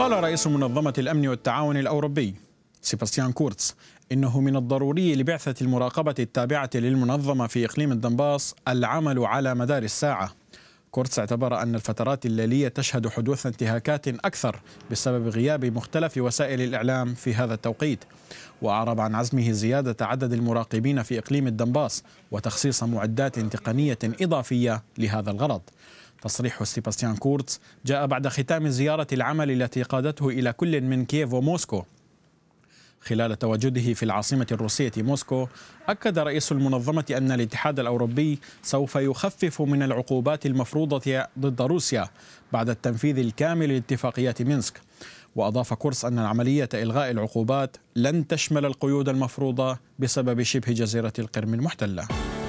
قال رئيس منظمة الأمن والتعاون الأوروبي سيباستيان كورتس إنه من الضروري لبعثة المراقبة التابعة للمنظمة في إقليم الدنباس العمل على مدار الساعة كورتس اعتبر أن الفترات الليلية تشهد حدوث انتهاكات أكثر بسبب غياب مختلف وسائل الإعلام في هذا التوقيت وأعرب عن عزمه زيادة عدد المراقبين في إقليم الدنباس وتخصيص معدات تقنية إضافية لهذا الغرض تصريح سيباستيان كورتز جاء بعد ختام زيارة العمل التي قادته إلى كل من كييف وموسكو خلال تواجده في العاصمة الروسية موسكو أكد رئيس المنظمة أن الاتحاد الأوروبي سوف يخفف من العقوبات المفروضة ضد روسيا بعد التنفيذ الكامل لاتفاقيات مينسك وأضاف كورس أن عملية إلغاء العقوبات لن تشمل القيود المفروضة بسبب شبه جزيرة القرم المحتلة